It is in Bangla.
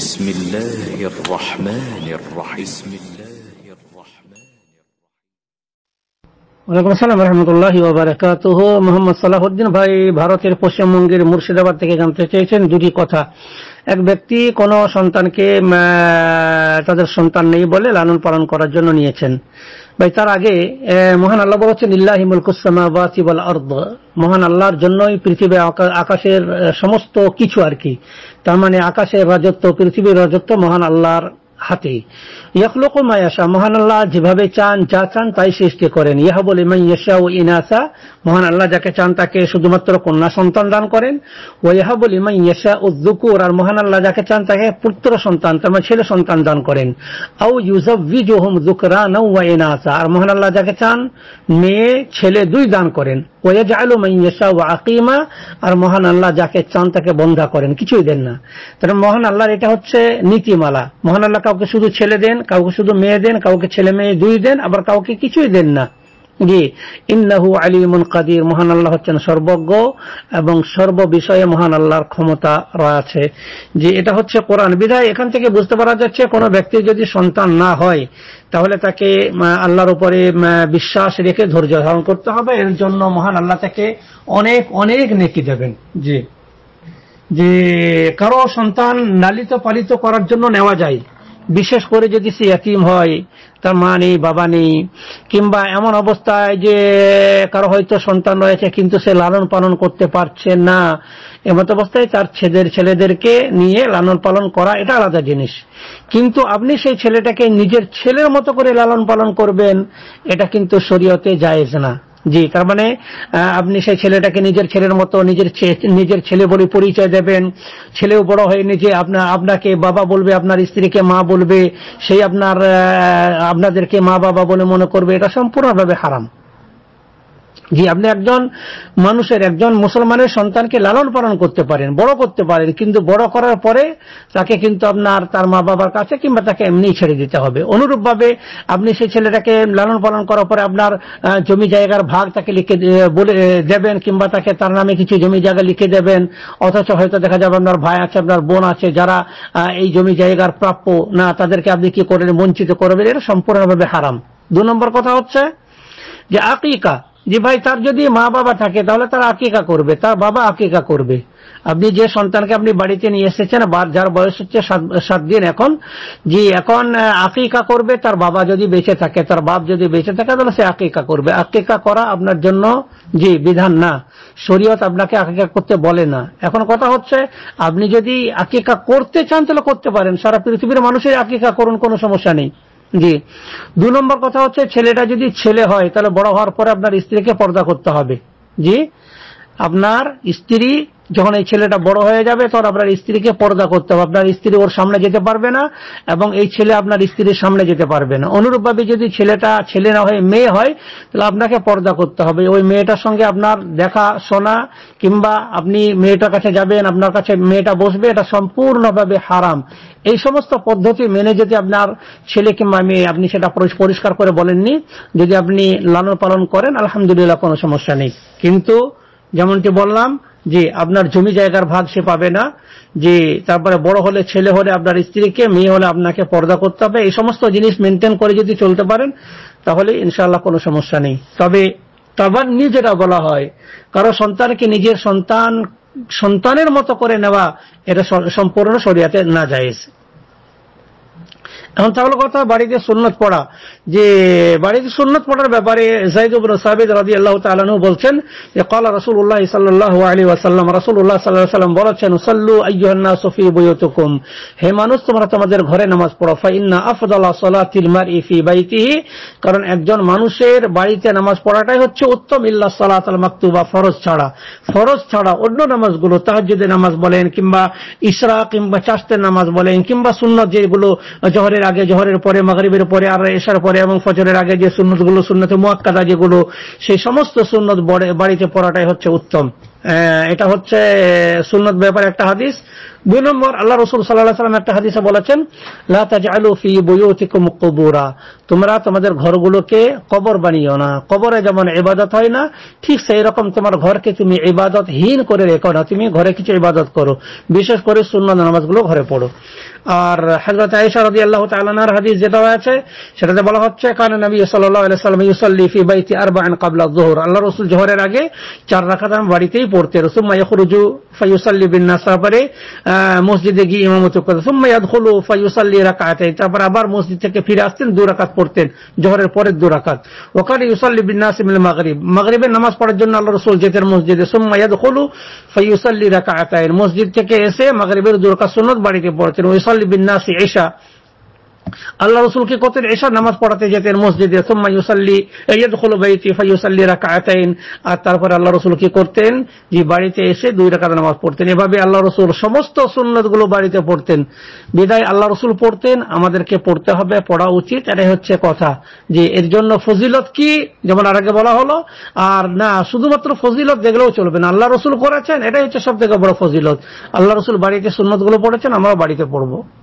بسم الله الرحمن الرحيم بسم الله الرحمن মোহাম্মদ সালাহউদ্দিন ভাই ভারতের পশ্চিমবঙ্গের মুর্শিদাবাদ থেকে জানতে চেয়েছেন দুটি কথা এক ব্যক্তি কোনো সন্তানকে তাদের সন্তান নেই বলে লালন পালন করার জন্য নিয়েছেন ভাই তার আগে মহান আল্লাহ বলেছেন ইল্লাহি মুলকুসামাওয়াতিবাল আরদ মহান আল্লাহর জন্যই পৃথিবী আকাশের সমস্ত কিছু আর কি তার মানে আকাশের রাজত্ব পৃথিবীর রাজত্ব মহান আল্লাহর হাতে ইয়াকলুকু মায়াসা মহান আল্লাহ যেভাবে চান যা চান তাই সৃষ্টি করেন ইহা বলে মাইয়াসা ও ইনাসা মহান আল্লাহ যাকে চান তাকে শুধুমাত্র কন্যা সন্তান দান করেন ও ইহা বলে মাইয়াসা ও দুকুর আর মহান আল্লাহ যাকে চান তাকে পুত্র সন্তান তার মানে ছেলে সন্তান দান করেন আও ইউজভিজুহুম দুকরান ও ইনাসা আর মহান আল্লাহ যাকে চান মেয়ে ছেলে দুই দান করেন আকিমা আর মহান আল্লাহ যাকে চান তাকে বন্ধা করেন কিছুই দেন না তাহলে মহান আল্লাহর এটা হচ্ছে নীতিমালা মহান আল্লাহ কাউকে শুধু ছেলে দেন কাউকে শুধু মেয়ে দেন কাউকে ছেলে মেয়ে দুই দেন আবার কাউকে কিছুই দেন না জি ইন্নাহু আলিমুল কাদির মহান আল্লাহ হচ্ছেন সর্বজ্ঞ এবং সর্ববিষয়ে মহান আল্লাহর ক্ষমতা রয়েছে যে এটা হচ্ছে কোরআন বিধায় এখান থেকে বুঝতে পারা যাচ্ছে কোনো ব্যক্তি যদি সন্তান না হয় তাহলে তাকে আল্লাহর উপরে বিশ্বাস রেখে ধৈর্য ধারণ করতে হবে এর জন্য মহান আল্লাহ তাকে অনেক অনেক নেকি দেবেন জি যে কারো সন্তান লালিত পালিত করার জন্য নেওয়া যায় বিশেষ করে যদি সে একিম হয় তার মা নেই বাবা নেই কিংবা এমন অবস্থায় যে কারো হয়তো সন্তান রয়েছে কিন্তু সে লালন পালন করতে পারছে না এমত অবস্থায় তার ছেদের ছেলেদেরকে নিয়ে লালন পালন করা এটা আলাদা জিনিস কিন্তু আপনি সেই ছেলেটাকে নিজের ছেলের মতো করে লালন পালন করবেন এটা কিন্তু শরীয়তে যায় না জি তার মানে আপনি সেই ছেলেটাকে নিজের ছেলের মতো নিজের নিজের ছেলে বলে পরিচয় দেবেন ছেলেও বড় হয়ে নিজে আপনার আপনাকে বাবা বলবে আপনার স্ত্রীকে মা বলবে সেই আপনার আপনাদেরকে মা বাবা বলে মনে করবে এটা সম্পূর্ণভাবে হারাম জি আপনি একজন মানুষের একজন মুসলমানের সন্তানকে লালন পালন করতে পারেন বড় করতে পারেন কিন্তু বড় করার পরে তাকে কিন্তু আপনার তার মা বাবার কাছে কিংবা তাকে এমনি ছেড়ে দিতে হবে অনুরূপভাবে আপনি সেই ছেলেটাকে লালন পালন করার পরে আপনার জমি জায়গার ভাগ তাকে লিখে বলে দেবেন কিংবা তাকে তার নামে কিছু জমি জায়গা লিখে দেবেন অথচ হয়তো দেখা যাবে আপনার ভাই আছে আপনার বোন আছে যারা এই জমি জায়গার প্রাপ্য না তাদেরকে আপনি কি করেন বঞ্চিত করবেন এটা সম্পূর্ণভাবে হারাম দু নম্বর কথা হচ্ছে যে আকিকা যে ভাই তার যদি মা বাবা থাকে তাহলে তার আকিকা করবে তার বাবা আকিকা করবে আপনি যে সন্তানকে আপনি বাড়িতে নিয়ে এসেছেন বা যার বয়স হচ্ছে সাত দিন এখন যে এখন আকিকা করবে তার বাবা যদি বেঁচে থাকে তার বাপ যদি বেঁচে থাকে তাহলে সে আকিকা করবে আকিকা করা আপনার জন্য জি বিধান না শরীয়ত আপনাকে আকিকা করতে বলে না এখন কথা হচ্ছে আপনি যদি আকিকা করতে চান তাহলে করতে পারেন সারা পৃথিবীর মানুষের আকিকা করুন কোনো সমস্যা নেই জি দু নম্বর কথা হচ্ছে ছেলেটা যদি ছেলে হয় তাহলে বড় হওয়ার পরে আপনার স্ত্রীকে পর্দা করতে হবে জি আপনার স্ত্রী যখন এই ছেলেটা বড় হয়ে যাবে তখন আপনার স্ত্রীকে পর্দা করতে হবে আপনার স্ত্রী ওর সামনে যেতে পারবে না এবং এই ছেলে আপনার স্ত্রীর সামনে যেতে পারবে না অনুরূপভাবে যদি ছেলেটা ছেলে না হয়ে মেয়ে হয় তাহলে আপনাকে পর্দা করতে হবে ওই মেয়েটার সঙ্গে আপনার দেখা শোনা কিংবা আপনি মেয়েটার কাছে যাবেন আপনার কাছে মেয়েটা বসবে এটা সম্পূর্ণভাবে হারাম এই সমস্ত পদ্ধতি মেনে যদি আপনার ছেলে কিংবা মেয়ে আপনি সেটা পরিষ্কার করে বলেননি যদি আপনি লালন পালন করেন আলহামদুলিল্লাহ কোনো সমস্যা নেই কিন্তু যেমনটি বললাম যে আপনার জমি জায়গার ভাগ সে পাবে না যে তারপরে বড় হলে ছেলে হলে আপনার স্ত্রীকে মেয়ে হলে আপনাকে পর্দা করতে হবে এই সমস্ত জিনিস মেনটেন করে যদি চলতে পারেন তাহলে ইনশাল্লাহ কোনো সমস্যা নেই তবে তাবান্নি যেটা বলা হয় কারো সন্তানকে নিজের সন্তান সন্তানের মতো করে নেওয়া এটা সম্পূর্ণ শরিয়াতে না যায় এখন তাহলে কথা বাড়িতে সুন্নত পড়া যে বাড়িতে সুন্নত পড়ার ব্যাপারে জাইদুবুল সাহেদ রাজি আল্লাহ তালু বলছেন যে কলা রসুল উল্লাহ সাল্লাহ আলী আসাল্লাম রসুল উল্লাহ সাল্লাহ সাল্লাম বলেছেন সাল্লু আইহান্না সফি বইতুকুম হে মানুষ তোমরা তোমাদের ঘরে নামাজ পড়ো ফাইন্না আফদাল্লাহ সাল্লাহ তিলমার ইফি বাইতিহি কারণ একজন মানুষের বাড়িতে নামাজ পড়াটাই হচ্ছে উত্তম ইল্লা সাল্লাহ আল মাকতুবা ফরজ ছাড়া ফরজ ছাড়া অন্য নামাজগুলো তাহার যদি নামাজ বলেন কিংবা ইসরা কিংবা চাস্তের নামাজ বলেন কিংবা সুন্নত যেগুলো জহরের জোহরের আগে জোহরের পরে মাগরীবের পরে আর এসার পরে এবং ফজরের আগে যে সুন্নতগুলো সুন্নতে মোয়াক্কাদা যেগুলো সেই সমস্ত সুন্নত বাড়িতে পড়াটাই হচ্ছে উত্তম এটা হচ্ছে সুন্নত ব্যাপারে একটা হাদিস দুই নম্বর আল্লাহ রসুল সাল্লাহ সাল্লাম একটা হাদিসে বলেছেন লাফি তোমরা তোমাদের ঘরগুলোকে কবর বানিও না কবরে যেমন ইবাদত হয় না ঠিক সেই রকম তোমার ঘরকে তুমি ইবাদতহীন করে রেখো না তুমি ঘরে কিছু ইবাদত করো বিশেষ করে সুন্নত নামাজগুলো ঘরে পড়ো আর হজরত আয়সা রদি আল্লাহ তালানার হাদিস যেটা আছে সেটাতে বলা হচ্ছে কারণ নবী সাল্লাহ সাল্লাম ইউসল্লিফি বাইতি আর বান কাবলা জোহর আল্লাহ রসুল জোহরের আগে চার রাখাতাম বাড়িতেই পড়তে সুম্মা ইয়াখরুজু ফাইউসাল্লি বিন নাস তারপরে মসজিদে গিয়ে ইমামত করতেন সুম্মা ইয়াদখুলু ফাইউসাল্লি রাকাতাইন তারপর আবার মসজিদ থেকে ফিরে আসতেন দু রাকাত পড়তেন জোহরের পরের দু রাকাত ওয়াকানা ইউসাল্লি বিন নাস মিল মাগরিব মাগরিবের নামাজ পড়ার জন্য আল্লাহ রাসূল যেতেন মসজিদে সুম্মা ইয়াদখুলু ফাইউসাল্লি রাকাতাইন মসজিদ থেকে এসে মাগরিবের দু রাকাত সুন্নাত বাড়িতে পড়তেন ওয়াইসাল্লি বিন নাস ইশা আল্লাহ রসুলকে করতেন এসা নামাজ পড়াতে যেতেন মসজিদে সোম্মা ইউসাল্লি আর তারপরে আল্লাহ রসুল কি করতেন যে বাড়িতে এসে দুই রাকাত নামাজ পড়তেন এভাবে আল্লাহ রসুল সমস্ত সুন্নতগুলো বাড়িতে পড়তেন বিদায় আল্লাহ রসুল পড়তেন আমাদেরকে পড়তে হবে পড়া উচিত এটাই হচ্ছে কথা যে এর জন্য ফজিলত কি যেমন আর আগে বলা হলো আর না শুধুমাত্র ফজিলত দেখলেও চলবে না আল্লাহ রসুল করেছেন এটাই হচ্ছে সব থেকে বড় ফজিলত আল্লাহ রসুল বাড়িতে সুন্নত গুলো পড়েছেন আমরাও বাড়িতে পড়বো